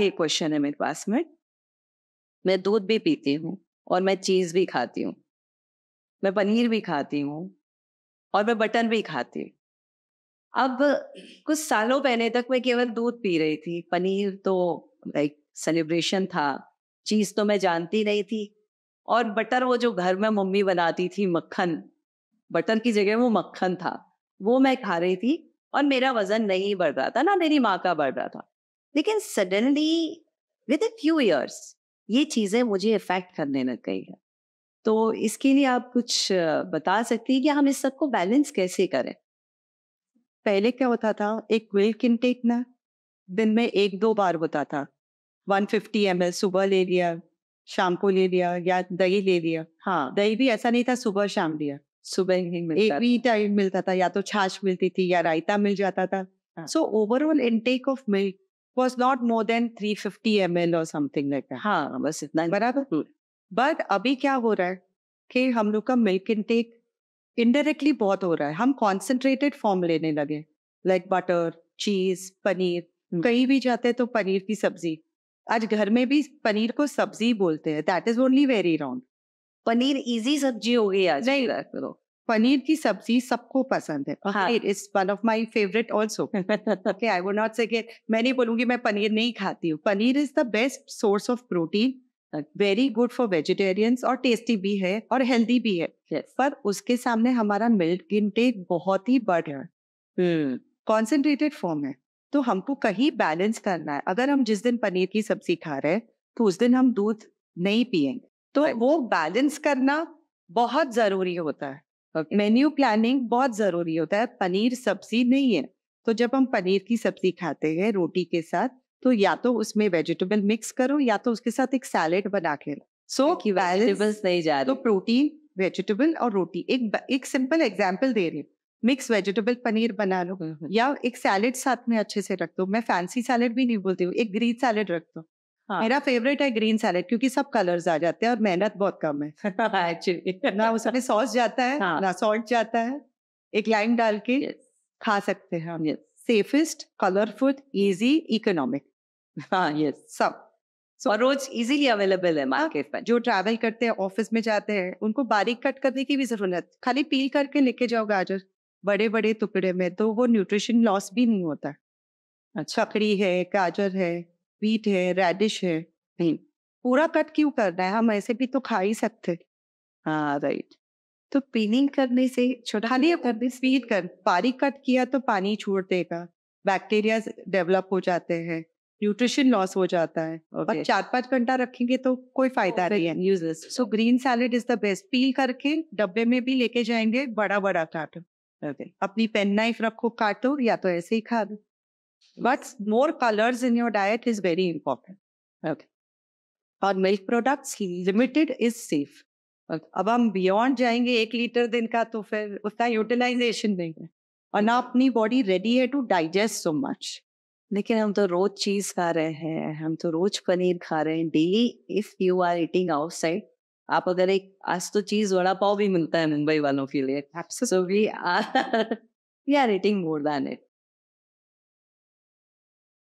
ये क्वेश्चन है मेरे पास में मैं दूध भी पीती हूँ और मैं चीज़ भी खाती हूँ मैं पनीर भी खाती हूँ और मैं बटन भी खाती हूँ अब कुछ सालों पहले तक मैं केवल दूध पी रही थी पनीर तो लाइक सेलिब्रेशन था चीज़ तो मैं जानती नहीं थी और बटर वो जो घर में मम्मी बनाती थी मक्खन बटर की जगह वो मक्खन था वो मैं खा रही थी और मेरा वजन नहीं बढ़ रहा था ना मेरी माँ का बढ़ रहा था लेकिन suddenly within few years ये चीज़ें मुझे इफेक्ट करने लग गई है तो इसके लिए आप कुछ बता सकती हैं कि हम इस सबको बैलेंस कैसे करें पहले क्या होता था एक मिल्क इनटेक ना दिन में एक दो बार होता था 150 फिफ्टी सुबह ले लिया शाम को ले लिया या दही ले लिया हाँ दही भी ऐसा नहीं था सुबह शाम लिया सुबह ही मिलता एक भी टाइम मिलता था या तो छाछ मिलती थी या रायता मिल जाता था हाँ। So overall intake of milk was not more than 350 ml or something like that. हाँ बस इतना बराबर बट हम्म। अभी क्या हो रहा है कि हम लोग का मिल्क इनटेक इनडायरेक्टली बहुत हो रहा है हम कॉन्सेंट्रेटेड फॉर्म लेने लगे लाइक बटर चीज पनीर हम्म। कहीं भी जाते हैं तो पनीर की सब्जी आज घर में भी पनीर को सब्जी बोलते हैं that is only very wrong paneer easy सब्जी हो गई आज नहीं पनीर की सब्जी सबको पसंद है paneer is one of my favourite also okay I would not say कि मैं नहीं बोलूंगी मैं पनीर नहीं खाती हूँ paneer is the best source of protein very good for vegetarians और टेस्टी भी है और हेल्दी भी है yes. पर उसके सामने हमारा मिल्क इनटेक बहुत ही बढ़ है कॉन्सेंट्रेटेड hmm. फॉर्म है तो हमको कहीं बैलेंस करना है अगर हम जिस दिन पनीर की सब्जी खा रहे हैं तो उस दिन हम दूध नहीं पियेंगे तो वो बैलेंस करना बहुत जरूरी होता है मेन्यू प्लानिंग बहुत ज़रूरी होता है पनीर सब्जी नहीं है तो जब हम पनीर की सब्जी खाते हैं रोटी के साथ तो या तो उसमें वेजिटेबल मिक्स करो या तो उसके साथ एक सैलेड बना के सो की वेजिटेबल्स नहीं जा तो रहे तो प्रोटीन वेजिटेबल और रोटी एक एक सिंपल एग्जाम्पल दे रही हूँ मिक्स वेजिटेबल पनीर बना लो हम्म, हम्म। या एक सैलेड साथ में अच्छे से रख दो मैं फैंसी सैलेड भी नहीं बोलती हूँ एक ग्रीन सैलेड रख दो हाँ. मेरा फेवरेट है ग्रीन सैलेड क्योंकि सब कलर्स आ जाते हैं और मेहनत बहुत कम है ना उसमें सॉस जाता है हाँ. ना सॉल्ट जाता है एक लाइम डाल के yes. खा सकते हैं हम ये सेफेस्ट कलरफुल इजी इकोनॉमिक हाँ ये सब So, और रोज इजीली अवेलेबल है मार्केट हाँ, में जो ट्रैवल करते हैं ऑफिस में जाते हैं उनको बारीक कट करने की भी जरूरत खाली पील करके लेके जाओ गाजर बड़े बड़े टुकड़े में तो वो न्यूट्रिशन लॉस भी नहीं होता अच्छा ककड़ी है गाजर है बीट है रेडिश है नहीं पूरा कट क्यों करना है हम ऐसे भी तो खा ही सकते हाँ राइट तो पीनिंग करने से छोटा नहीं करने स्वीट कर बारीक कट किया तो पानी छोड़ देगा बैक्टीरिया डेवलप हो जाते हैं न्यूट्रिशन लॉस हो जाता है okay. और चार पांच घंटा रखेंगे तो कोई फायदा oh, नहीं है useless so green salad is the best peel करके डब्बे में भी लेके जाएंगे बड़ा बड़ा काटो okay. अपनी पेन नाइफ रखो काटो या तो ऐसे ही खा दो But more colors in your diet is very important. Okay. On milk products, limited is safe. अब हम बियॉन्ड जाएंगे एक लीटर दिन का तो फिर उतना यूटिलाइजेशन नहीं है और ना अपनी बॉडी रेडी है टू डाइजेस्ट सो मच लेकिन हम तो रोज चीज खा रहे हैं हम तो रोज पनीर खा रहे हैं daily if you are eating outside आप अगर एक आज तो चीज वड़ा पाव भी मिलता है मुंबई वालों के लिए so we are we are eating more than it